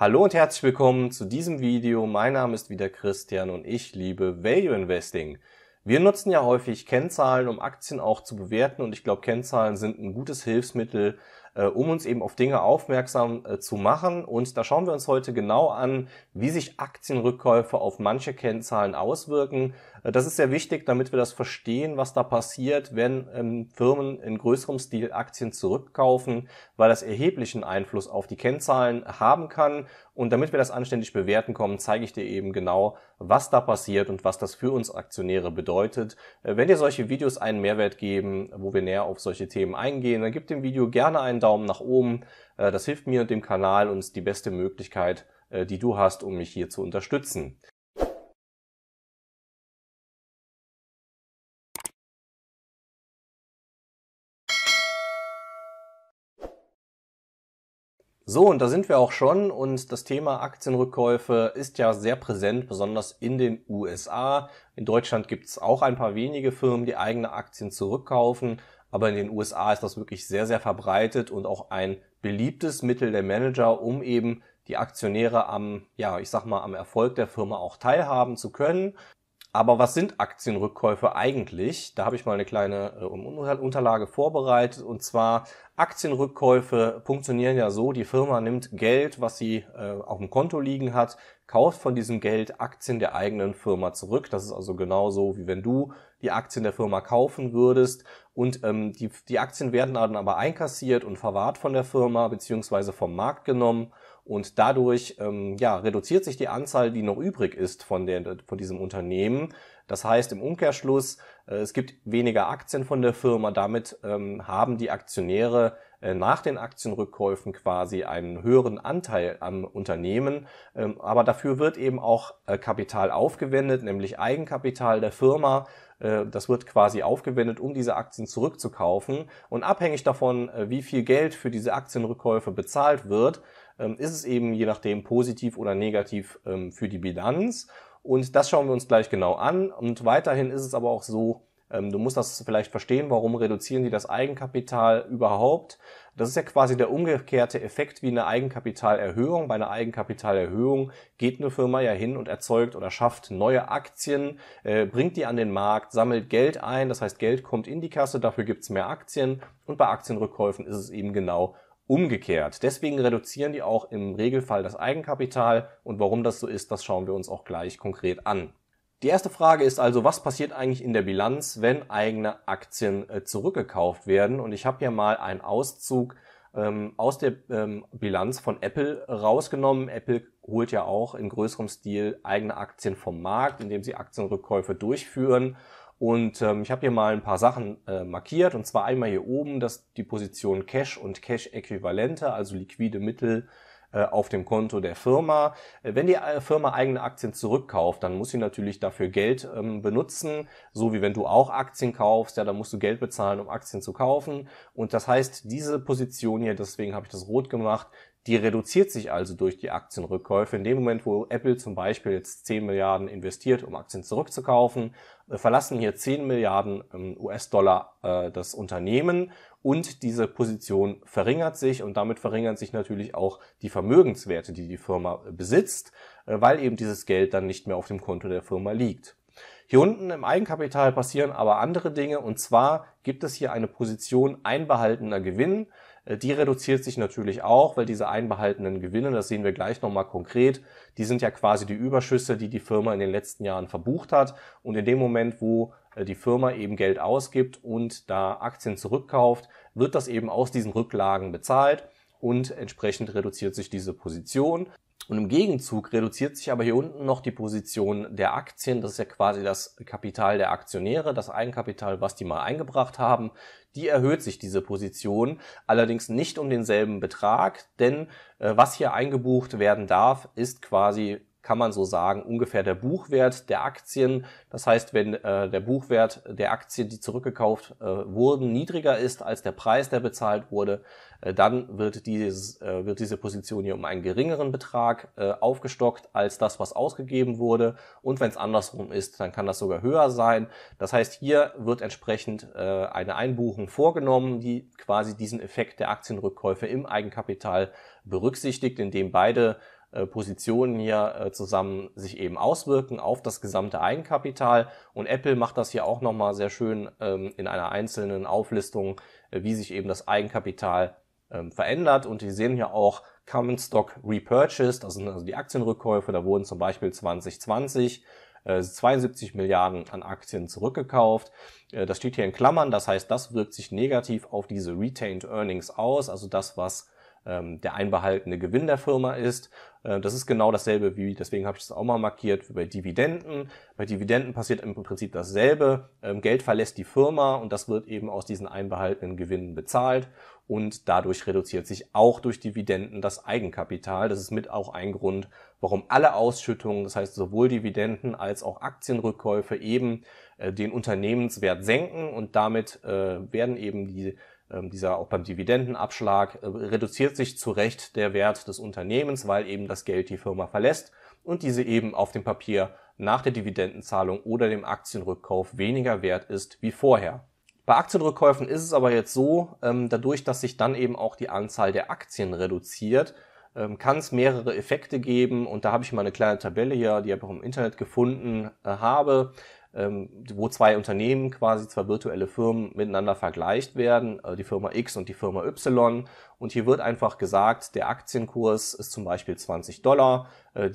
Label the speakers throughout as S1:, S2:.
S1: Hallo und herzlich willkommen zu diesem Video. Mein Name ist wieder Christian und ich liebe Value Investing. Wir nutzen ja häufig Kennzahlen, um Aktien auch zu bewerten und ich glaube, Kennzahlen sind ein gutes Hilfsmittel, äh, um uns eben auf Dinge aufmerksam äh, zu machen. Und da schauen wir uns heute genau an, wie sich Aktienrückkäufe auf manche Kennzahlen auswirken, das ist sehr wichtig, damit wir das verstehen, was da passiert, wenn ähm, Firmen in größerem Stil Aktien zurückkaufen, weil das erheblichen Einfluss auf die Kennzahlen haben kann. Und damit wir das anständig bewerten kommen, zeige ich dir eben genau, was da passiert und was das für uns Aktionäre bedeutet. Äh, wenn dir solche Videos einen Mehrwert geben, wo wir näher auf solche Themen eingehen, dann gib dem Video gerne einen Daumen nach oben. Äh, das hilft mir und dem Kanal und ist die beste Möglichkeit, äh, die du hast, um mich hier zu unterstützen. So, und da sind wir auch schon und das Thema Aktienrückkäufe ist ja sehr präsent, besonders in den USA. In Deutschland gibt es auch ein paar wenige Firmen, die eigene Aktien zurückkaufen, aber in den USA ist das wirklich sehr, sehr verbreitet und auch ein beliebtes Mittel der Manager, um eben die Aktionäre am, ja, ich sag mal, am Erfolg der Firma auch teilhaben zu können. Aber was sind Aktienrückkäufe eigentlich? Da habe ich mal eine kleine äh, Unterlage vorbereitet. Und zwar Aktienrückkäufe funktionieren ja so, die Firma nimmt Geld, was sie äh, auf dem Konto liegen hat, kauft von diesem Geld Aktien der eigenen Firma zurück. Das ist also genauso, wie wenn du die Aktien der Firma kaufen würdest. Und ähm, die, die Aktien werden dann aber einkassiert und verwahrt von der Firma beziehungsweise vom Markt genommen und dadurch ähm, ja, reduziert sich die Anzahl, die noch übrig ist von, der, von diesem Unternehmen. Das heißt im Umkehrschluss, äh, es gibt weniger Aktien von der Firma. Damit ähm, haben die Aktionäre äh, nach den Aktienrückkäufen quasi einen höheren Anteil am Unternehmen. Ähm, aber dafür wird eben auch äh, Kapital aufgewendet, nämlich Eigenkapital der Firma. Äh, das wird quasi aufgewendet, um diese Aktien zurückzukaufen. Und abhängig davon, äh, wie viel Geld für diese Aktienrückkäufe bezahlt wird, ähm, ist es eben je nachdem positiv oder negativ ähm, für die Bilanz. Und das schauen wir uns gleich genau an. Und weiterhin ist es aber auch so, ähm, du musst das vielleicht verstehen, warum reduzieren die das Eigenkapital überhaupt. Das ist ja quasi der umgekehrte Effekt wie eine Eigenkapitalerhöhung. Bei einer Eigenkapitalerhöhung geht eine Firma ja hin und erzeugt oder schafft neue Aktien, äh, bringt die an den Markt, sammelt Geld ein, das heißt Geld kommt in die Kasse, dafür gibt's mehr Aktien und bei Aktienrückkäufen ist es eben genau umgekehrt. Deswegen reduzieren die auch im Regelfall das Eigenkapital und warum das so ist, das schauen wir uns auch gleich konkret an. Die erste Frage ist also, was passiert eigentlich in der Bilanz, wenn eigene Aktien äh, zurückgekauft werden? Und ich habe hier mal einen Auszug ähm, aus der ähm, Bilanz von Apple rausgenommen. Apple holt ja auch in größerem Stil eigene Aktien vom Markt, indem sie Aktienrückkäufe durchführen. Und ähm, ich habe hier mal ein paar Sachen äh, markiert, und zwar einmal hier oben, dass die Position Cash und Cash-Äquivalente, also liquide Mittel, äh, auf dem Konto der Firma. Äh, wenn die äh, Firma eigene Aktien zurückkauft, dann muss sie natürlich dafür Geld ähm, benutzen, so wie wenn du auch Aktien kaufst, ja, dann musst du Geld bezahlen, um Aktien zu kaufen. Und das heißt, diese Position hier, deswegen habe ich das rot gemacht, die reduziert sich also durch die Aktienrückkäufe. In dem Moment, wo Apple zum Beispiel jetzt 10 Milliarden investiert, um Aktien zurückzukaufen, äh, verlassen hier 10 Milliarden ähm, US-Dollar äh, das Unternehmen und diese Position verringert sich und damit verringern sich natürlich auch die Vermögenswerte, die die Firma äh, besitzt, weil eben dieses Geld dann nicht mehr auf dem Konto der Firma liegt. Hier unten im Eigenkapital passieren aber andere Dinge und zwar gibt es hier eine Position einbehaltener Gewinn. Äh, die reduziert sich natürlich auch, weil diese einbehaltenen Gewinne, das sehen wir gleich nochmal konkret, die sind ja quasi die Überschüsse, die die Firma in den letzten Jahren verbucht hat. Und in dem Moment, wo äh, die Firma eben Geld ausgibt und da Aktien zurückkauft, wird das eben aus diesen Rücklagen bezahlt und entsprechend reduziert sich diese Position. Und im Gegenzug reduziert sich aber hier unten noch die Position der Aktien. Das ist ja quasi das Kapital der Aktionäre, das Eigenkapital, was die mal eingebracht haben. Die erhöht sich diese Position, allerdings nicht um denselben Betrag, denn äh, was hier eingebucht werden darf, ist quasi kann man so sagen, ungefähr der Buchwert der Aktien. Das heißt, wenn äh, der Buchwert der Aktien, die zurückgekauft äh, wurden, niedriger ist als der Preis, der bezahlt wurde, äh, dann wird, dieses, äh, wird diese Position hier um einen geringeren Betrag äh, aufgestockt als das, was ausgegeben wurde. Und wenn es andersrum ist, dann kann das sogar höher sein. Das heißt, hier wird entsprechend eine Einbuchung vorgenommen, die quasi diesen Effekt der Aktienrückkäufe im Eigenkapital berücksichtigt, indem beide Positionen hier zusammen sich eben auswirken auf das gesamte Eigenkapital. Und Apple macht das hier auch nochmal sehr schön ähm, in einer einzelnen Auflistung, wie sich eben das Eigenkapital ähm, verändert und die sehen hier auch Common Stock Repurchased, das sind also die Aktienrückkäufe, da wurden zum Beispiel 2020 72 äh, Milliarden an Aktien zurückgekauft. Äh, das steht hier in Klammern, das heißt, das wirkt sich negativ auf diese Retained Earnings aus, also das, was ähm, der einbehaltene Gewinn der Firma ist. Äh, das ist genau dasselbe wie, deswegen habe ich das auch mal markiert, wie bei Dividenden. Bei Dividenden passiert im Prinzip dasselbe. Ähm, Geld verlässt die Firma und das wird eben aus diesen einbehaltenen Gewinnen bezahlt und dadurch reduziert sich auch durch Dividenden das Eigenkapital. Das ist mit auch ein Grund, warum alle Ausschüttungen, das heißt sowohl Dividenden als auch Aktienrückkäufe eben äh, den Unternehmenswert senken und damit äh, werden eben die ähm, dieser auch beim Dividendenabschlag äh, reduziert sich zu Recht der Wert des Unternehmens, weil eben das Geld die Firma verlässt und diese eben auf dem Papier nach der Dividendenzahlung oder dem Aktienrückkauf weniger wert ist wie vorher. Bei Aktienrückkäufen ist es aber jetzt so, ähm, dadurch, dass sich dann eben auch die Anzahl der Aktien reduziert, ähm, kann es mehrere Effekte geben. Und da habe ich mal eine kleine Tabelle hier, die ich auch im Internet gefunden äh, habe, ähm, wo zwei Unternehmen, quasi zwei virtuelle Firmen miteinander vergleicht werden, äh, die Firma X und die Firma Y. Und hier wird einfach gesagt, der Aktienkurs ist zum Beispiel 20 Dollar, äh,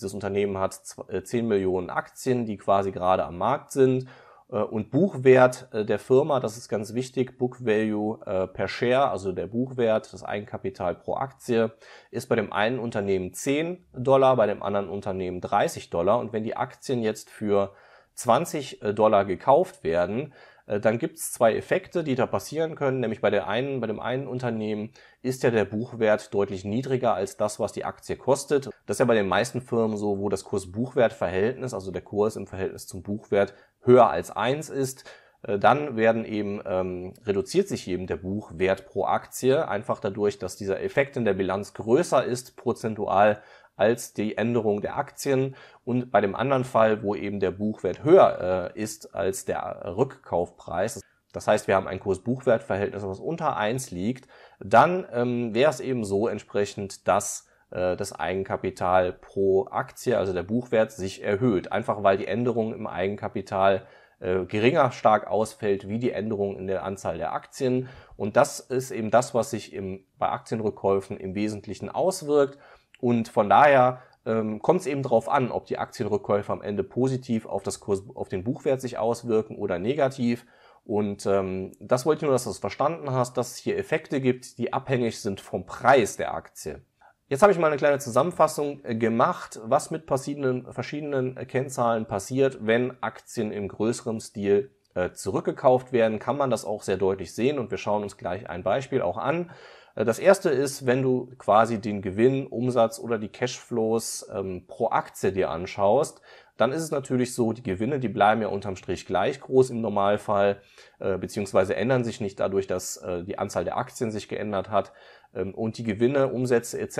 S1: das Unternehmen hat 10 Millionen Aktien, die quasi gerade am Markt sind. Äh, und Buchwert äh, der Firma, das ist ganz wichtig, Book Value äh, per Share, also der Buchwert, das Eigenkapital pro Aktie, ist bei dem einen Unternehmen 10 Dollar, bei dem anderen Unternehmen 30 Dollar. Und wenn die Aktien jetzt für 20 Dollar gekauft werden, dann gibt es zwei Effekte, die da passieren können. Nämlich bei, der einen, bei dem einen Unternehmen ist ja der Buchwert deutlich niedriger als das, was die Aktie kostet. Das ist ja bei den meisten Firmen so, wo das Kurs-Buchwert-Verhältnis, also der Kurs im Verhältnis zum Buchwert, höher als eins ist, äh, dann werden eben ähm, reduziert sich eben der Buchwert pro Aktie einfach dadurch, dass dieser Effekt in der Bilanz größer ist prozentual als die Änderung der Aktien und bei dem anderen Fall, wo eben der Buchwert höher äh, ist als der Rückkaufpreis, das heißt, wir haben ein Kurs-Buchwert-Verhältnis, was unter eins liegt, dann ähm, wäre es eben so entsprechend, dass äh, das Eigenkapital pro Aktie, also der Buchwert, sich erhöht. Einfach weil die Änderung im Eigenkapital äh, geringer stark ausfällt wie die Änderung in der Anzahl der Aktien. Und das ist eben das, was sich im, bei Aktienrückkäufen im Wesentlichen auswirkt. Und von daher ähm, kommt es eben darauf an, ob die Aktienrückkäufe am Ende positiv auf, das Kurs, auf den Buchwert sich auswirken oder negativ. Und ähm, das wollte ich nur, dass du es verstanden hast, dass es hier Effekte gibt, die abhängig sind vom Preis der Aktie. Jetzt habe ich mal eine kleine Zusammenfassung äh, gemacht, was mit verschiedenen äh, Kennzahlen passiert, wenn Aktien im größeren Stil äh, zurückgekauft werden, kann man das auch sehr deutlich sehen und wir schauen uns gleich ein Beispiel auch an. Das erste ist, wenn du quasi den Gewinn, Umsatz oder die Cashflows ähm, pro Aktie dir anschaust, dann ist es natürlich so, die Gewinne, die bleiben ja unterm Strich gleich groß im Normalfall, äh, beziehungsweise ändern sich nicht dadurch, dass äh, die Anzahl der Aktien sich geändert hat. Ähm, und die Gewinne, Umsätze etc.,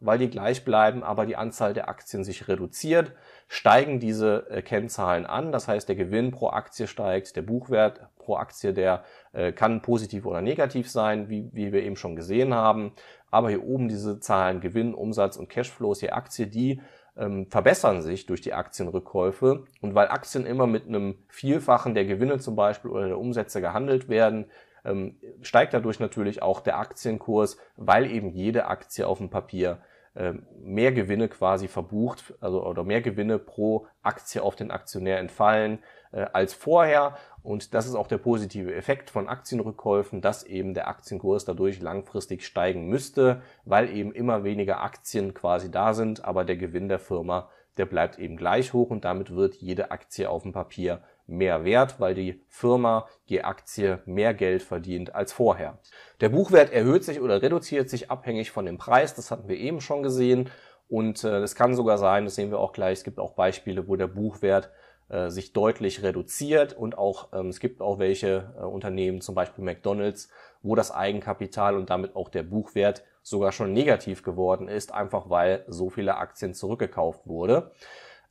S1: weil die gleich bleiben, aber die Anzahl der Aktien sich reduziert, steigen diese äh, Kennzahlen an. Das heißt, der Gewinn pro Aktie steigt, der Buchwert pro Aktie, der äh, kann positiv oder negativ sein, wie, wie wir eben schon gesehen haben. Aber hier oben diese Zahlen Gewinn, Umsatz und Cashflows je Aktie, die ähm, verbessern sich durch die Aktienrückkäufe. Und weil Aktien immer mit einem Vielfachen der Gewinne zum Beispiel oder der Umsätze gehandelt werden, ähm, steigt dadurch natürlich auch der Aktienkurs, weil eben jede Aktie auf dem Papier ähm, mehr Gewinne quasi verbucht, also oder mehr Gewinne pro Aktie auf den Aktionär entfallen äh, als vorher. Und das ist auch der positive Effekt von Aktienrückkäufen, dass eben der Aktienkurs dadurch langfristig steigen müsste, weil eben immer weniger Aktien quasi da sind, aber der Gewinn der Firma, der bleibt eben gleich hoch und damit wird jede Aktie auf dem Papier mehr wert, weil die Firma je Aktie mehr Geld verdient als vorher. Der Buchwert erhöht sich oder reduziert sich abhängig von dem Preis, das hatten wir eben schon gesehen. Und äh, es kann sogar sein, das sehen wir auch gleich, es gibt auch Beispiele, wo der Buchwert äh, sich deutlich reduziert und auch ähm, es gibt auch welche äh, Unternehmen, zum Beispiel McDonald's, wo das Eigenkapital und damit auch der Buchwert sogar schon negativ geworden ist, einfach weil so viele Aktien zurückgekauft wurde.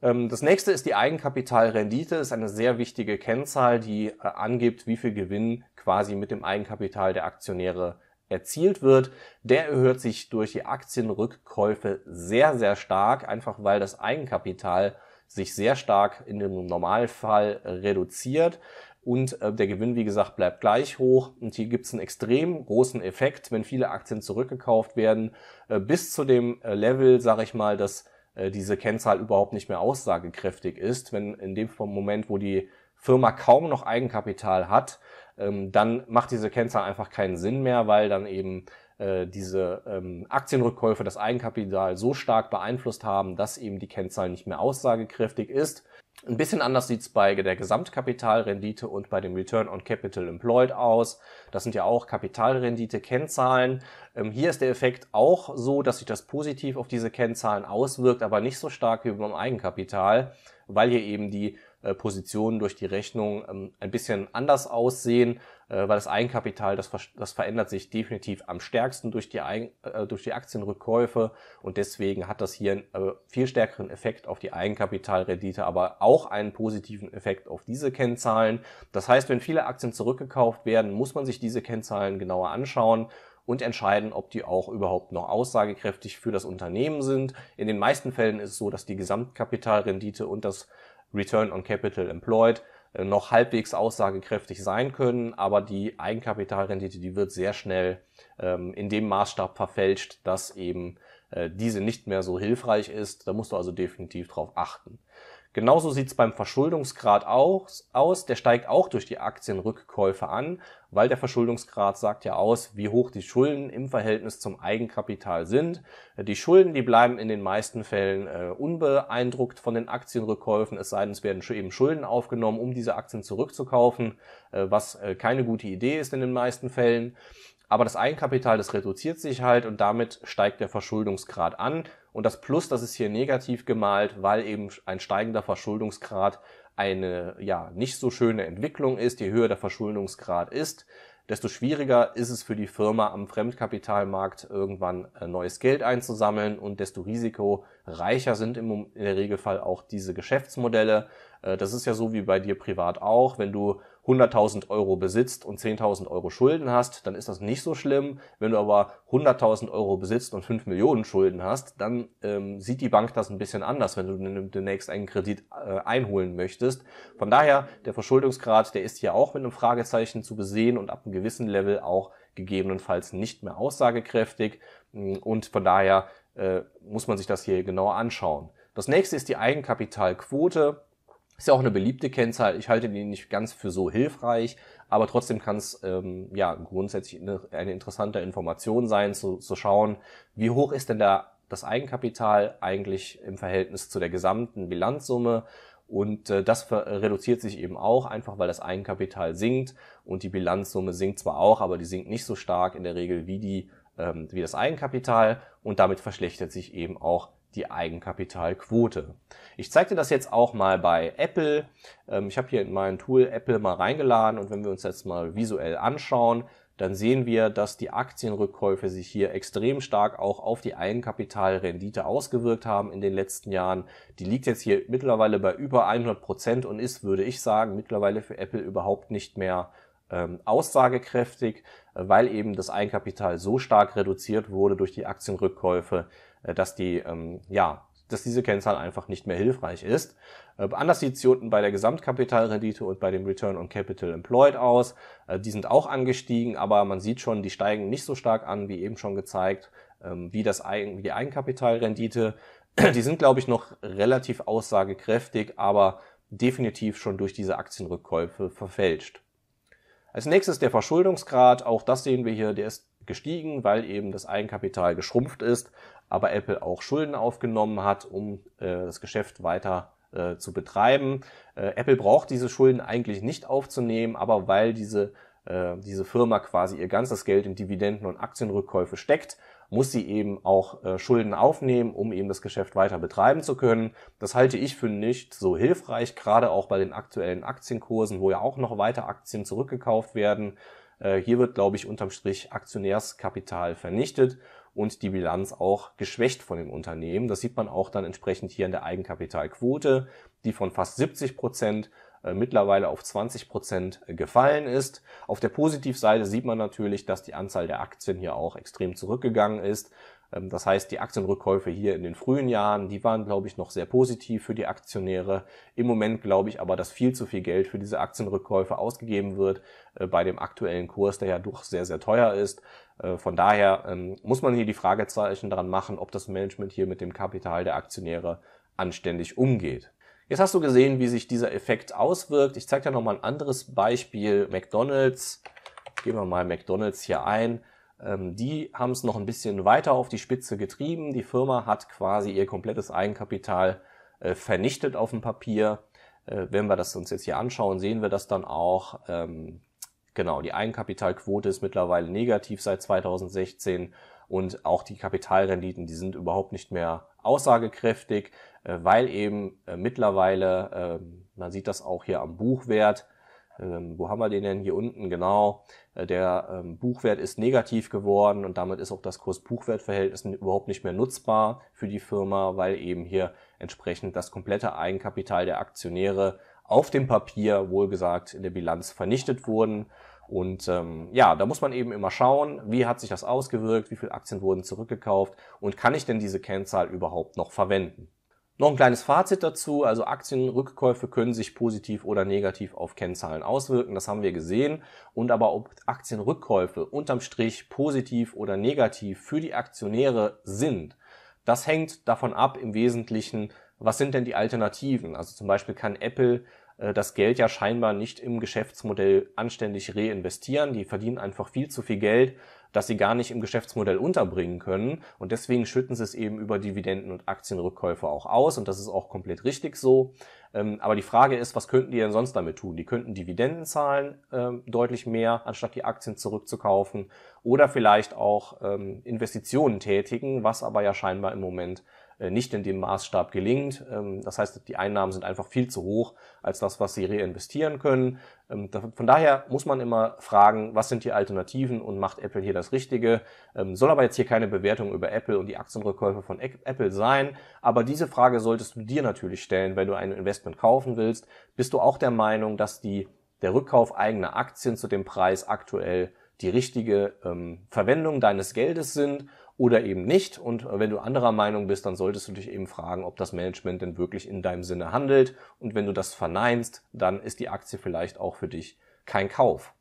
S1: Ähm, das nächste ist die Eigenkapitalrendite, ist eine sehr wichtige Kennzahl, die äh, angibt, wie viel Gewinn quasi mit dem Eigenkapital der Aktionäre erzielt wird. Der erhöht sich durch die Aktienrückkäufe sehr, sehr stark, einfach weil das Eigenkapital sich sehr stark in dem Normalfall reduziert und äh, der Gewinn, wie gesagt, bleibt gleich hoch. Und hier gibt es einen extrem großen Effekt, wenn viele Aktien zurückgekauft werden, äh, bis zu dem Level, sage ich mal, dass äh, diese Kennzahl überhaupt nicht mehr aussagekräftig ist, wenn in dem Moment, wo die Firma kaum noch Eigenkapital hat, ähm, dann macht diese Kennzahl einfach keinen Sinn mehr, weil dann eben äh, diese ähm, Aktienrückkäufe das Eigenkapital so stark beeinflusst haben, dass eben die Kennzahl nicht mehr aussagekräftig ist. Ein bisschen anders sieht's bei der Gesamtkapitalrendite und bei dem Return on Capital Employed aus. Das sind ja auch Kapitalrendite-Kennzahlen. Ähm, hier ist der Effekt auch so, dass sich das positiv auf diese Kennzahlen auswirkt, aber nicht so stark wie beim Eigenkapital, weil hier eben die äh, Positionen durch die Rechnung ähm, ein bisschen anders aussehen, äh, weil das Eigenkapital, das, das verändert sich definitiv am stärksten durch die, äh, durch die Aktienrückkäufe und deswegen hat das hier einen viel stärkeren Effekt auf die Eigenkapitalrendite, aber auch einen positiven Effekt auf diese Kennzahlen. Das heißt, wenn viele Aktien zurückgekauft werden, muss man sich diese Kennzahlen genauer anschauen und entscheiden, ob die auch überhaupt noch aussagekräftig für das Unternehmen sind. In den meisten Fällen ist es so, dass die Gesamtkapitalrendite und das Return on Capital Employed äh, noch halbwegs aussagekräftig sein können, aber die Eigenkapitalrendite, die wird sehr schnell ähm, in dem Maßstab verfälscht, dass eben äh, diese nicht mehr so hilfreich ist. Da musst du also definitiv drauf achten. Genauso sieht's beim Verschuldungsgrad aus, der steigt auch durch die Aktienrückkäufe an, weil der Verschuldungsgrad sagt ja aus, wie hoch die Schulden im Verhältnis zum Eigenkapital sind. Die Schulden, die bleiben in den meisten Fällen äh, unbeeindruckt von den Aktienrückkäufen, es sei denn, es werden eben Schulden aufgenommen, um diese Aktien zurückzukaufen, äh, was äh, keine gute Idee ist in den meisten Fällen aber das Eigenkapital, das reduziert sich halt und damit steigt der Verschuldungsgrad an. Und das Plus, das ist hier negativ gemalt, weil eben ein steigender Verschuldungsgrad eine ja nicht so schöne Entwicklung ist. Je höher der Verschuldungsgrad ist, desto schwieriger ist es für die Firma am Fremdkapitalmarkt irgendwann äh, neues Geld einzusammeln und desto risikoreicher sind im, in der Regelfall auch diese Geschäftsmodelle. Äh, das ist ja so wie bei dir privat auch, wenn du 100.000 Euro besitzt und 10.000 Euro Schulden hast, dann ist das nicht so schlimm. Wenn du aber 100.000 Euro besitzt und 5 Millionen Schulden hast, dann ähm, sieht die Bank das ein bisschen anders, wenn du demnächst einen Kredit äh, einholen möchtest. Von daher, der Verschuldungsgrad, der ist hier auch mit einem Fragezeichen zu besehen und ab einem gewissen Level auch gegebenenfalls nicht mehr aussagekräftig. Und von daher äh, muss man sich das hier genauer anschauen. Das nächste ist die Eigenkapitalquote. Ist ja auch eine beliebte Kennzahl. Ich halte die nicht ganz für so hilfreich, aber trotzdem kann es ähm, ja grundsätzlich eine, eine, interessante Information sein, zu, zu schauen, wie hoch ist denn da das Eigenkapital eigentlich im Verhältnis zu der gesamten Bilanzsumme. Und äh, das reduziert sich eben auch, einfach weil das Eigenkapital sinkt und die Bilanzsumme sinkt zwar auch, aber die sinkt nicht so stark in der Regel wie die ähm, wie das Eigenkapital und damit verschlechtert sich eben auch die Eigenkapitalquote. Ich zeige dir das jetzt auch mal bei Apple. Ähm, ich habe hier in mein Tool Apple mal reingeladen und wenn wir uns jetzt mal visuell anschauen, dann sehen wir, dass die Aktienrückkäufe sich hier extrem stark auch auf die Eigenkapitalrendite ausgewirkt haben in den letzten Jahren. Die liegt jetzt hier mittlerweile bei über 100 Prozent und ist, würde ich sagen, mittlerweile für Apple überhaupt nicht mehr ähm, aussagekräftig, äh, weil eben das Eigenkapital so stark reduziert wurde durch die Aktienrückkäufe, äh, dass die, ähm, ja, dass diese Kennzahl einfach nicht mehr hilfreich ist. Äh, anders sieht hier unten bei der Gesamtkapitalrendite und bei dem Return on Capital Employed aus. Äh, die sind auch angestiegen, aber man sieht schon, die steigen nicht so stark an, wie eben schon gezeigt, ähm, wie, das Eigen, wie die Eigenkapitalrendite. Die sind, glaube ich, noch relativ aussagekräftig, aber definitiv schon durch diese Aktienrückkäufe verfälscht. Als nächstes der Verschuldungsgrad, auch das sehen wir hier, der ist gestiegen, weil eben das Eigenkapital geschrumpft ist aber Apple auch Schulden aufgenommen hat, um äh, das Geschäft weiter äh, zu betreiben. Äh, Apple braucht diese Schulden eigentlich nicht aufzunehmen, aber weil diese, äh, diese Firma quasi ihr ganzes Geld in Dividenden und Aktienrückkäufe steckt, muss sie eben auch Schulden aufnehmen, um eben das Geschäft weiter betreiben zu können. Das halte ich für nicht so hilfreich, gerade auch bei den aktuellen Aktienkursen, wo ja auch noch weiter Aktien zurückgekauft werden. hier wird, glaube ich, unterm Strich Aktionärskapital vernichtet und die Bilanz auch geschwächt von dem Unternehmen. Das sieht man auch dann entsprechend hier in der Eigenkapitalquote, die von fast 70 Prozent äh, mittlerweile auf 20 Prozent äh, gefallen ist. Auf der Positivseite sieht man natürlich, dass die Anzahl der Aktien hier auch extrem zurückgegangen ist. Ähm, das heißt, die Aktienrückkäufe hier in den frühen Jahren, die waren, glaube ich, noch sehr positiv für die Aktionäre. Im Moment glaube ich aber, dass viel zu viel Geld für diese Aktienrückkäufe ausgegeben wird, äh, bei dem aktuellen Kurs, der ja doch sehr, sehr teuer ist. Äh, von daher ähm, muss man hier die Fragezeichen daran machen, ob das Management hier mit dem Kapital der Aktionäre anständig umgeht. Jetzt hast du gesehen, wie sich dieser Effekt auswirkt. Ich zeige dir nochmal ein anderes Beispiel. McDonald's. Gehen wir mal McDonald's hier ein. Ähm, die haben es noch ein bisschen weiter auf die Spitze getrieben. Die Firma hat quasi ihr komplettes Eigenkapital äh, vernichtet auf dem Papier. Äh, wenn wir das uns jetzt hier anschauen, sehen wir das dann auch. Ähm, genau, die Eigenkapitalquote ist mittlerweile negativ seit 2016 und auch die Kapitalrenditen, die sind überhaupt nicht mehr aussagekräftig, äh, weil eben mittlerweile, ähm, man sieht das auch hier am Buchwert, ähm, wo haben wir den denn hier unten? Genau, äh, der ähm, Buchwert ist negativ geworden und damit ist auch das Kurs-Buchwert-Verhältnis überhaupt nicht mehr nutzbar für die Firma, weil eben hier entsprechend das komplette Eigenkapital der Aktionäre auf dem Papier, wohlgesagt in der Bilanz, vernichtet wurden. Und ähm, ja, da muss man eben immer schauen, wie hat sich das ausgewirkt, wie viele Aktien wurden zurückgekauft und kann ich denn diese Kennzahl überhaupt noch verwenden? Noch ein kleines Fazit dazu. Also Aktienrückkäufe können sich positiv oder negativ auf Kennzahlen auswirken. Das haben wir gesehen. Und aber ob Aktienrückkäufe unterm Strich positiv oder negativ für die Aktionäre sind, das hängt davon ab im Wesentlichen, was sind denn die Alternativen? Also zum Beispiel kann Apple äh, das Geld ja scheinbar nicht im Geschäftsmodell anständig reinvestieren. Die verdienen einfach viel zu viel Geld das sie gar nicht im Geschäftsmodell unterbringen können. Und deswegen schütten sie es eben über Dividenden und Aktienrückkäufe auch aus. Und das ist auch komplett richtig so. Ähm, aber die Frage ist, was könnten die denn sonst damit tun? Die könnten Dividenden zahlen, ähm, deutlich mehr, anstatt die Aktien zurückzukaufen. Oder vielleicht auch ähm, Investitionen tätigen, was aber ja scheinbar im Moment äh, nicht in dem Maßstab gelingt. Ähm, das heißt, die Einnahmen sind einfach viel zu hoch als das, was sie reinvestieren können. Ähm, von daher muss man immer fragen, was sind die Alternativen und macht Apple hier das Richtige? Ähm, soll aber jetzt hier keine Bewertung über Apple und die Aktienrückkäufe von Apple sein. Aber diese Frage solltest du dir natürlich stellen, wenn du ein Investment kaufen willst. Bist du auch der Meinung, dass die, der Rückkauf eigener Aktien zu dem Preis aktuell die richtige ähm, Verwendung deines Geldes sind oder eben nicht. Und äh, wenn du anderer Meinung bist, dann solltest du dich eben fragen, ob das Management denn wirklich in deinem Sinne handelt. Und wenn du das verneinst, dann ist die Aktie vielleicht auch für dich kein Kauf.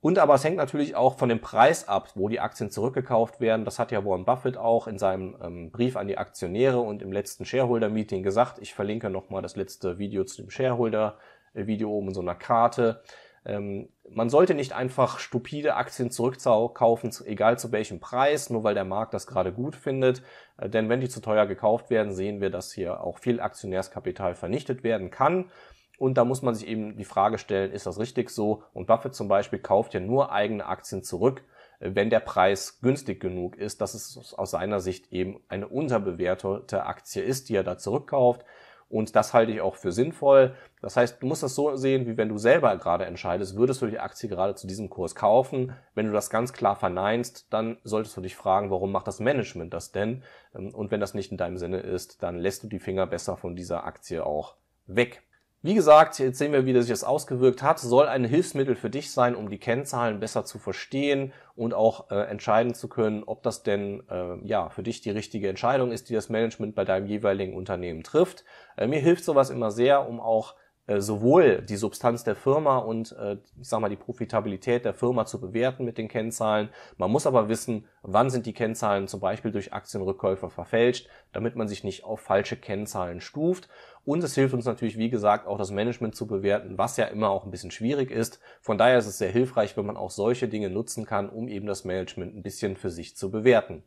S1: Und aber es hängt natürlich auch von dem Preis ab, wo die Aktien zurückgekauft werden. Das hat ja Warren Buffett auch in seinem ähm, Brief an die Aktionäre und im letzten Shareholder-Meeting gesagt. Ich verlinke nochmal das letzte Video zu dem Shareholder-Video oben in so einer Karte. Ähm, man sollte nicht einfach stupide Aktien zurückkaufen, egal zu welchem Preis, nur weil der Markt das gerade gut findet. Äh, denn wenn die zu teuer gekauft werden, sehen wir, dass hier auch viel Aktionärskapital vernichtet werden kann. Und da muss man sich eben die Frage stellen, ist das richtig so? Und Buffett zum Beispiel kauft ja nur eigene Aktien zurück, äh, wenn der Preis günstig genug ist, dass es aus seiner Sicht eben eine unterbewertete Aktie ist, die er da zurückkauft. Und das halte ich auch für sinnvoll. Das heißt, du musst das so sehen, wie wenn du selber gerade entscheidest, würdest du die Aktie gerade zu diesem Kurs kaufen? Wenn du das ganz klar verneinst, dann solltest du dich fragen, warum macht das Management das denn? Ähm, und wenn das nicht in deinem Sinne ist, dann lässt du die Finger besser von dieser Aktie auch weg. Wie gesagt, jetzt sehen wir, wie das sich das ausgewirkt hat, soll ein Hilfsmittel für dich sein, um die Kennzahlen besser zu verstehen und auch äh, entscheiden zu können, ob das denn äh, ja für dich die richtige Entscheidung ist, die das Management bei deinem jeweiligen Unternehmen trifft. Äh, mir hilft sowas immer sehr, um auch äh, sowohl die Substanz der Firma und äh, ich sag mal die Profitabilität der Firma zu bewerten mit den Kennzahlen. Man muss aber wissen, wann sind die Kennzahlen zum Beispiel durch Aktienrückkäufer verfälscht, damit man sich nicht auf falsche Kennzahlen stuft. Und es hilft uns natürlich, wie gesagt, auch das Management zu bewerten, was ja immer auch ein bisschen schwierig ist. Von daher ist es sehr hilfreich, wenn man auch solche Dinge nutzen kann, um eben das Management ein bisschen für sich zu bewerten.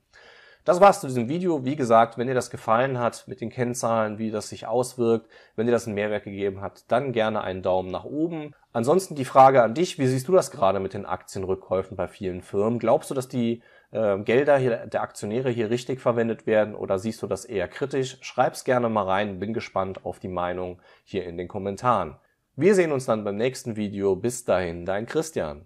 S1: Das war's zu diesem Video. Wie gesagt, wenn dir das gefallen hat mit den Kennzahlen, wie das sich auswirkt, wenn dir das einen Mehrwert gegeben hat, dann gerne einen Daumen nach oben. Ansonsten die Frage an dich, wie siehst du das gerade mit den Aktienrückkäufen bei vielen Firmen? Glaubst du, dass die äh, Gelder hier, der Aktionäre hier richtig verwendet werden oder siehst du das eher kritisch? Schreib's gerne mal rein, bin gespannt auf die Meinung hier in den Kommentaren. Wir sehen uns dann beim nächsten Video. Bis dahin, dein Christian.